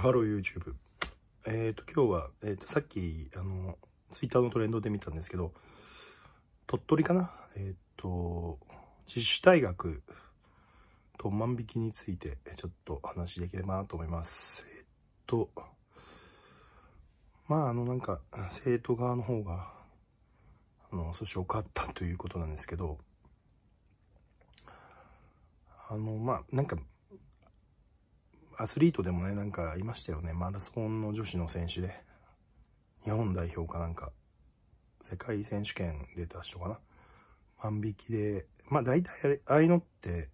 ハロー YouTube。えっ、ー、と、今日は、えっ、ー、と、さっき、あの、Twitter のトレンドで見たんですけど、鳥取かなえっ、ー、と、自主退学と万引きについて、ちょっと話できればなと思います。えっ、と、まあ、あの、なんか、生徒側の方が、あの、訴訟を勝ったということなんですけど、あの、まあ、なんか、アスリートでもね、なんかいましたよね。マラソンの女子の選手で。日本代表かなんか、世界選手権出た人かな。万引きで、まあ大体ああいうのって、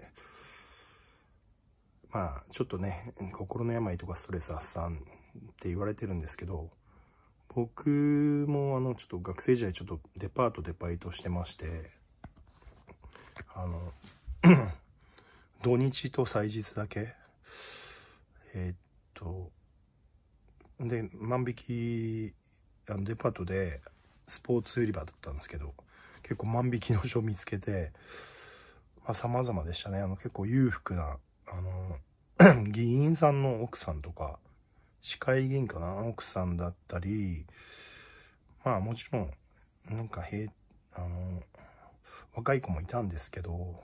まあちょっとね、心の病とかストレス発散って言われてるんですけど、僕もあのちょっと学生時代ちょっとデパートでバイトしてまして、あの 土日と祭日だけえー、っと、で、万引き、あのデパートでスポーツ売り場だったんですけど、結構万引きの書見つけて、まあ、様々でしたね。あの、結構裕福な、あの、議員さんの奥さんとか、市会議員かな奥さんだったり、まあもちろん、なんか、へあの、若い子もいたんですけど、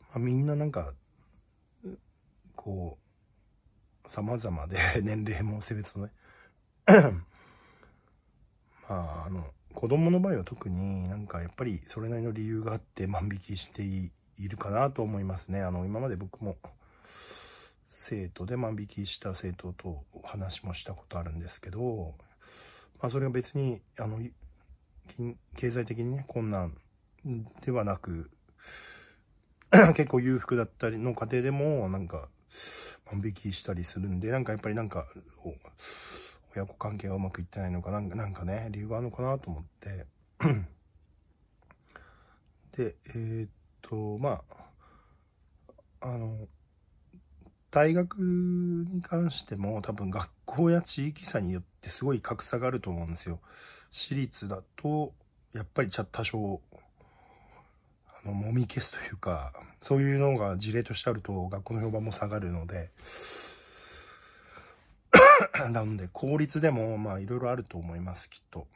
まあ、みんななんかこう、様々で、年齢も性別もね まあ、あの、子供の場合は特になんかやっぱりそれなりの理由があって万引きしているかなと思いますね。あの、今まで僕も生徒で万引きした生徒とお話もしたことあるんですけど、まあそれは別に、あの、経済的にね、困難ではなく、結構裕福だったりの家庭でもなんか万引きしたりするんで、なんかやっぱりなんか、親子関係がうまくいってないのかな、なんかね、理由があるのかなと思って。で、えー、っと、まあ、あの、大学に関しても多分学校や地域差によってすごい格差があると思うんですよ。私立だと、やっぱり多少あの、揉み消すというか、そういうのが事例としてあると学校の評判も下がるので、なので、効率でも、まあ、いろいろあると思います、きっと。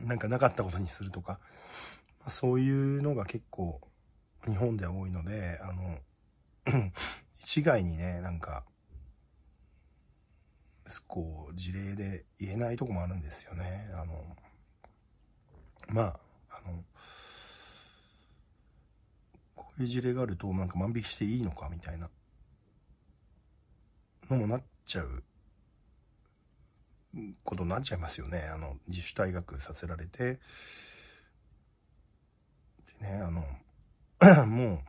なんかなかったことにするとか、そういうのが結構、日本では多いので、あの、一概にね、なんか、こう、事例で言えないとこもあるんですよね。あの、まあ、そういう事例があると、なんか万引きしていいのかみたいなのもなっちゃうことになっちゃいますよね。あの、自主退学させられて、でね、あの、も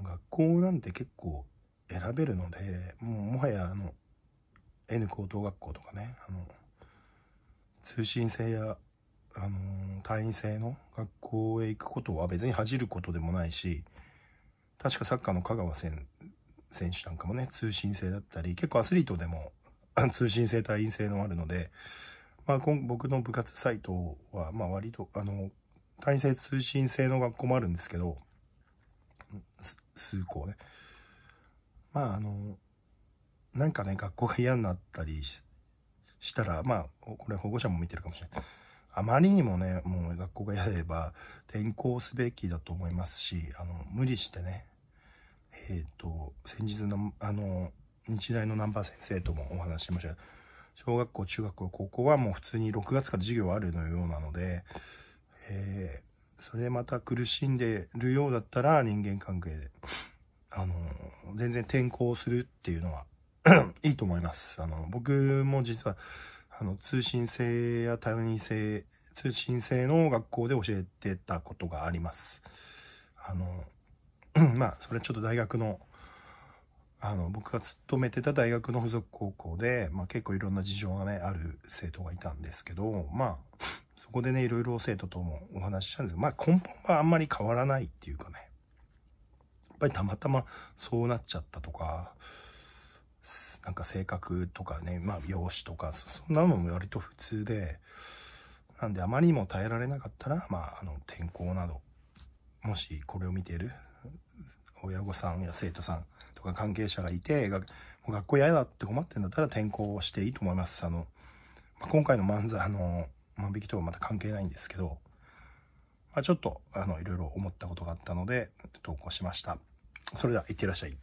う、学校なんて結構選べるので、もうもはやあの、N 高等学校とかね、あの、通信制やあのー、単制の学校へ行くことは別に恥じることでもないし、確かサッカーの香川選選手なんかもね、通信制だったり、結構アスリートでも 通信制、退院制のあるので、まあ、僕の部活サイトは、まあ、割と、あの、単制、通信制の学校もあるんですけど、数校ね。まあ、あの、なんかね、学校が嫌になったりしたら、まあ、これ保護者も見てるかもしれない。あまりにもね、もう学校が嫌れば転校すべきだと思いますし、あの、無理してね、えっ、ー、と、先日の、あの、日大のバ波先生ともお話ししました。小学校、中学校、高校はもう普通に6月から授業あるのようなので、えー、それでまた苦しんでるようだったら人間関係で、あの、全然転校するっていうのは いいと思います。あの、僕も実は、あの、通信制や単位制、通信制の学校で教えてたことがあります。あの、まあ、それちょっと大学の、あの、僕が勤めてた大学の付属高校で、まあ結構いろんな事情がね、ある生徒がいたんですけど、まあ、そこでね、いろいろ生徒ともお話ししたんですけど、まあ根本はあんまり変わらないっていうかね、やっぱりたまたまそうなっちゃったとか、か性格とかね、まあ、容姿とか、そんなのも割と普通で、なんであまりにも耐えられなかったら、まあ、あの、転校など、もしこれを見ている親御さんや生徒さんとか関係者がいて、学校嫌だって困ってんだったら転校していいと思います。あの、まあ、今回の漫才、あの、万引きとはまた関係ないんですけど、まあ、ちょっと、あの、いろいろ思ったことがあったので、投稿しました。それでは、いってらっしゃい。